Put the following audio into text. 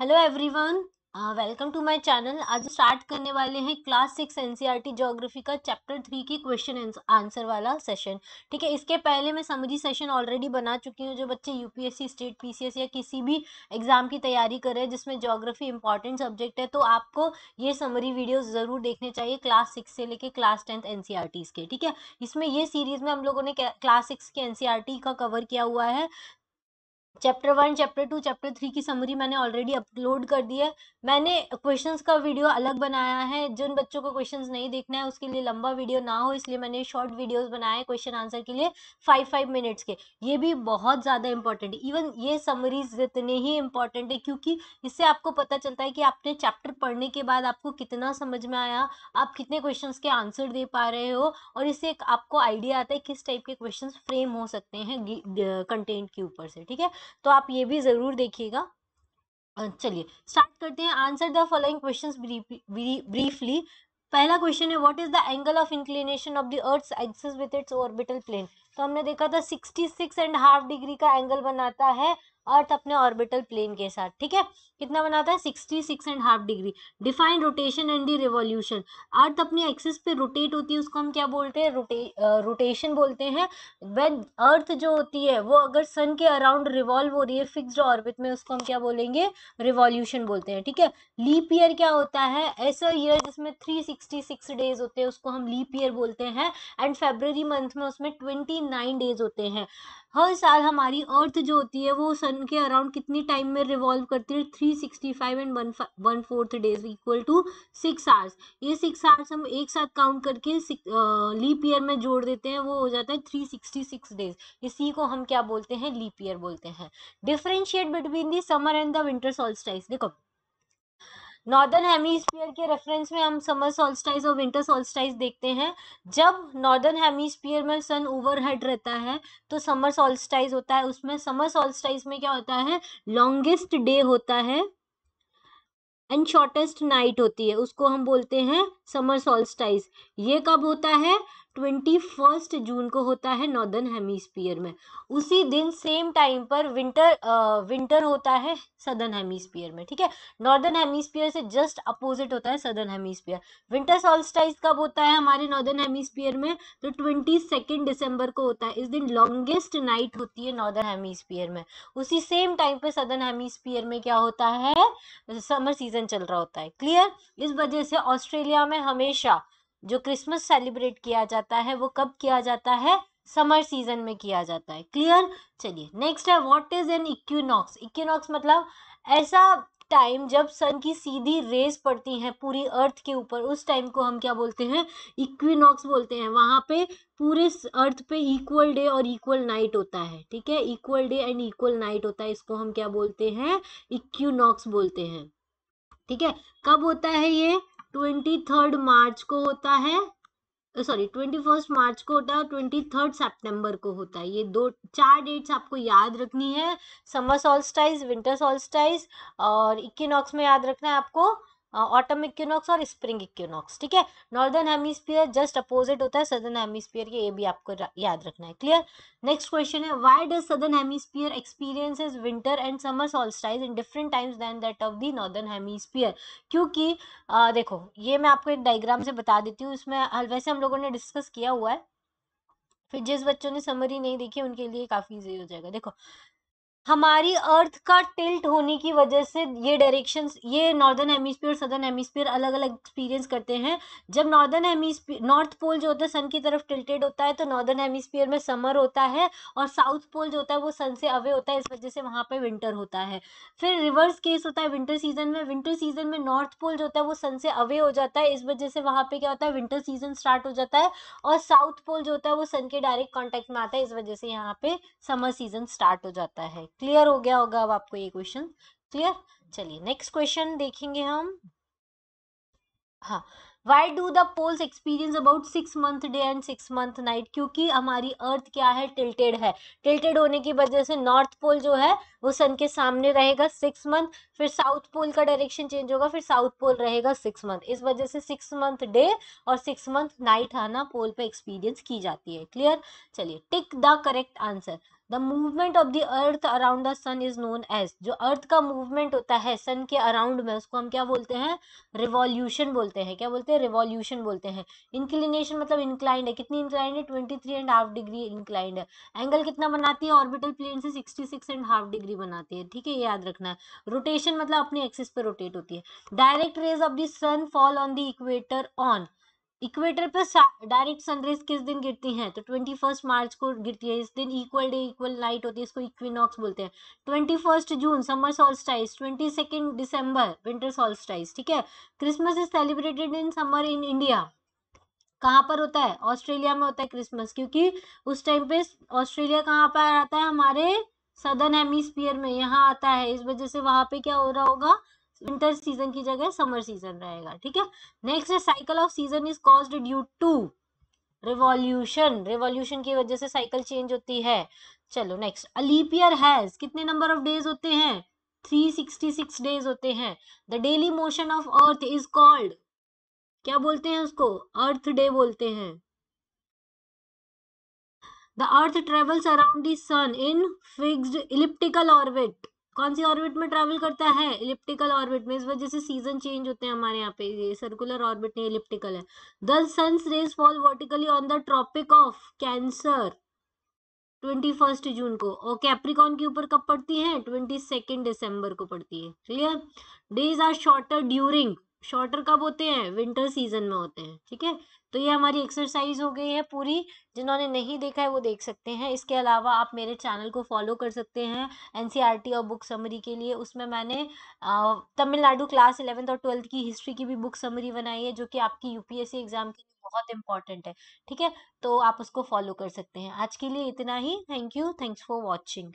hello everyone welcome to my channel आज start करने वाले हैं क्लास सिक्स एनसीईआरटी ज्योग्राफी का चैप्टर थ्री की क्वेश्चन आंसर वाला सेशन ठीक है इसके पहले मैं समझी सेशन ऑलरेडी बना चुकी हूँ जो बच्चे यूपीएससी स्टेट पीसीएस या किसी भी एग्जाम की तैयारी कर रहे हैं जिसमें ज्योग्राफी इंपॉर्टेंट सब्जेक्ट है तो आपको ये समरी वीडियो ज़रूर देखने चाहिए क्लास सिक्स से लेकर क्लास टेंथ एन के ठीक है इसमें ये सीरीज़ में हम लोगों ने क्लास सिक्स के एन e का कवर किया हुआ है chapter one chapter two chapter three की समरी मैंने ऑलरेडी अपलोड कर दी है मैंने क्वेश्चंस का वीडियो अलग बनाया है जिन बच्चों को क्वेश्चंस नहीं देखना है उसके लिए लंबा वीडियो ना हो इसलिए मैंने शॉर्ट वीडियोस बनाए क्वेश्चन आंसर के लिए फाइव फाइव मिनट्स के ये भी बहुत ज़्यादा इंपॉर्टेंट है इवन ये समरीज जितने ही इंपॉर्टेंट है क्योंकि इससे आपको पता चलता है कि आपने चैप्टर पढ़ने के बाद आपको कितना समझ में आया आप कितने क्वेश्चन के आंसर दे पा रहे हो और इससे एक आपको आइडिया आता है किस टाइप के क्वेश्चन फ्रेम हो सकते हैं कंटेंट के ऊपर से ठीक है तो आप ये भी ज़रूर देखिएगा चलिए स्टार्ट करते हैं answer the following question briefly पहला क्वेश्चन है what is the angle of inclination of the earth axis with its orbital plane तो हमने देखा था sixty six and half degree का एंगल बनाता है अर्थ अपने ऑर्बिटल प्लेन के साथ ठीक है कितना बनाता है sixty six and half degree define rotation and the revolution earth अपनी एक्सिस पे रोटेट होती है उसको हम क्या बोलते हैं रोटे रोटेशन बोलते हैं वेन अर्थ जो होती है वो अगर सन के अराउंड रिवॉल्व हो रही है फिक्सड ऑर्बिट में उसको हम क्या बोलेंगे रिवॉल्यूशन बोलते हैं ठीक है लीप ईयर क्या होता है ऐसा ईयर जिसमें थ्री सिक्सटी सिक्स डेज होते हैं उसको हम लीप ईयर बोलते हैं एंड फेब्रवरी मंथ में उसमें ट्वेंटी नाइन डेज होते हैं हर साल हमारी अर्थ जो होती है वो सन के अराउंड कितनी टाइम में रिवॉल्व करती है three sixty five and one one fourth days equal to six hours ये सिक्स आवर्स हम एक साथ काउंट करके लीप ईयर में जोड़ देते हैं वो हो जाता है थ्री सिक्सटी सिक्स डेज इसी को हम क्या बोलते हैं लीप ईयर बोलते हैं differentiate between the summer and the winter solstice देखो नॉर्दर्न हेमिस्फीयर के रेफरेंस में हम समर सॉल्स्टाइज और विंटर सॉल्स्टाइज देखते हैं जब नॉर्दर्न हेमिस्फीयर में सन ओवरहेड रहता है तो समर सॉल्स्टाइज होता है उसमें समर सॉल्स्टाइज में क्या होता है लॉन्गेस्ट डे होता है एंड शॉर्टेस्ट नाइट होती है उसको हम बोलते हैं समर सॉल्स्टाइज ये कब होता है ट्वेंटी फर्स्ट जून को होता है नॉर्दर्न हेमिस्फीयर में उसी दिन सेम टाइम पर विंटर विंटर होता है सदर्न हेमिस्फीयर में ठीक है नॉर्दर्न हेमिस्फीयर से जस्ट अपोजिट होता है सदर्न हेमिस्फीयर विंटर सॉल्स्टाइज कब होता है हमारे नॉर्दर्न हेमिस्फीयर में तो ट्वेंटी सेकेंड दिसंबर को होता है इस दिन लॉन्गेस्ट नाइट होती है नॉर्दर्न हेमिस्फीयर में उसी सेम टाइम पर सदर्न हेमिस्फीयर में क्या होता है समर सीजन चल रहा होता है क्लियर इस वजह से ऑस्ट्रेलिया में हमेशा जो क्रिसमस सेलिब्रेट किया जाता है वो कब किया जाता है समर सीजन में किया जाता है क्लियर चलिए नेक्स्ट है what is an equinox equinox मतलब ऐसा टाइम जब सन की सीधी रेस पड़ती हैं पूरी अर्थ के ऊपर उस टाइम को हम क्या बोलते हैं इक्विनॉक्स बोलते हैं वहाँ पे पूरे अर्थ पे इक्वल डे और इक्वल नाइट होता है ठीक है equal day and equal night होता है इसको हम क्या बोलते हैं इक्विनॉक्स बोलते हैं ठीक है कब होता है ये ट्वेंटी थर्ड मार्च को होता है सॉरी ट्वेंटी फर्स्ट मार्च को होता है और ट्वेंटी थर्ड सेप्टेम्बर को होता है ये दो चार डेट्स आपको याद रखनी है समर सॉल्स्टाइज विंटर सॉल्स्टाइज और इक्कीनॉक्स में याद रखना है आपको ऑटम हाँ, इक्विनॉक्स और स्प्रिंग इक्विनॉक्स ठीक है नॉर्दर्न हेमिस्फीयर जस्ट अपोजिट होता है सदर्न हेमिस्फीयर के ये भी आपको याद रखना है क्लियर नेक्स्ट क्वेश्चन है why does southern hemisphere experiences winter and summer solstice in different times than that of the northern hemisphere क्योंकि आ, देखो ये मैं आपको एक डायग्राम से बता देती हूँ इसमें वैसे हम लोगों ने डिस्कस किया हुआ है फिर जिस बच्चों ने समरी नहीं देखी उनके लिए काफ़ी ईजी हो जाएगा देखो हमारी अर्थ का टिल्ट होने की वजह से ये डायरेक्शन ये नॉर्दर्न हेमिस्फीयर सदर्न हेमिस्फीयर अलग अलग एक्सपीरियंस करते हैं जब नॉर्दर्न हेमिस्फीयर नॉर्थ पोल जो होता है सन की तरफ टिल्टेड होता है तो नॉर्दर्न हेमिस्फीयर में समर होता है और साउथ पोल जो होता है वो सन से अवे होता है इस वजह से वहाँ पर विंटर होता है फिर रिवर्स केस होता है विंटर सीजन में विंटर सीजन में नॉर्थ पोल जो होता है वो सन से अवे हो जाता है इस वजह से वहाँ पर क्या होता है विंटर सीजन स्टार्ट हो जाता है और साउथ पोल जो होता है वो सन के डायरेक्ट कॉन्टैक्ट में आता है इस वजह से यहाँ पर समर सीजन स्टार्ट हो जाता है क्लियर हो गया होगा अब आपको ये क्वेश्चन क्लियर चलिए नेक्स्ट क्वेश्चन देखेंगे हम हाँ why do the poles experience about six month day and six month night क्योंकि हमारी अर्थ क्या है टिल्टेड है टिल्टेड होने की वजह से नॉर्थ पोल जो है वो सन के सामने रहेगा सिक्स मंथ फिर साउथ पोल का डायरेक्शन चेंज होगा फिर साउथ पोल रहेगा सिक्स मंथ इस वजह से सिक्स मंथ डे और सिक्स मंथ नाइट आना पोल पे एक्सपीरियंस की जाती है क्लियर चलिए tick the correct answer the movement of the earth around the sun is known as जो अर्थ का मूवमेंट होता है सन के अराउंड में उसको हम क्या बोलते हैं रिवॉल्यूशन बोलते हैं क्या बोलते हैं रिवॉल्यूशन बोलते हैं इंक्लिनेशन मतलब इंक्लाइंड है कितनी इंक्लाइंड है twenty three and half degree inclined है एंगल कितना बनाती है ऑर्बिटल प्लेन से sixty six and half degree बनाती है ठीक है याद रखना है रोटेशन मतलब अपने एक्सिस पे रोटेट होती है direct rays of the sun fall on the equator on equator पर डायरेक्ट सनरेज किस दिन गिरती है तो ट्वेंटी फर्स्ट मार्च को गिरती है इस दिन इक्वल डे इक्वल नाइट होती है इसको इक्विनॉक्स बोलते हैं twenty first June summer solstice twenty second December winter solstice ठीक है Christmas is celebrated in summer in India कहाँ पर होता है ऑस्ट्रेलिया में होता है क्रिसमस क्योंकि उस टाइम पे ऑस्ट्रेलिया कहाँ पर आता है हमारे सदर्न हेमिस्फीयर में यहाँ आता है इस वजह से वहां पे क्या हो रहा होगा विंटर सीजन की जगह समर सीजन रहेगा ठीक है नेक्स्ट है cycle of season is caused due to revolution revolution की वजह से साइकिल चेंज होती है चलो नेक्स्ट अलीपियर हैज कितने नंबर ऑफ डेज होते हैं 366 डेज होते हैं the daily motion of earth is called क्या बोलते हैं उसको अर्थ डे बोलते हैं the earth travels around the sun in fixed elliptical orbit कौन सी ऑर्बिट में ट्रैवल करता है इलिप्टिकल ऑर्बिट में इस वजह से सीजन चेंज होते हैं हमारे यहाँ पे ये सर्कुलर ऑर्बिट नहीं इलिप्टिकल है the sun's rays fall vertically on the tropic of Cancer twenty first June को और कैप्रिकॉन के ऊपर कब पड़ती है ट्वेंटी सेकेंड दिसंबर को पड़ती है clear days are shorter during shorter कब होते हैं विंटर सीजन में होते हैं ठीक है तो ये हमारी एक्सरसाइज हो गई है पूरी जिन्होंने नहीं देखा है वो देख सकते हैं इसके अलावा आप मेरे चैनल को फॉलो कर सकते हैं एनसीईआरटी और बुक समरी के लिए उसमें मैंने तमिलनाडु क्लास इलेवेंथ और ट्वेल्थ की हिस्ट्री की भी बुक समरी बनाई है जो कि आपकी यूपीएससी एग्जाम के लिए बहुत इंपॉर्टेंट है ठीक है तो आप उसको फॉलो कर सकते हैं आज के लिए इतना ही thank you thanks for watching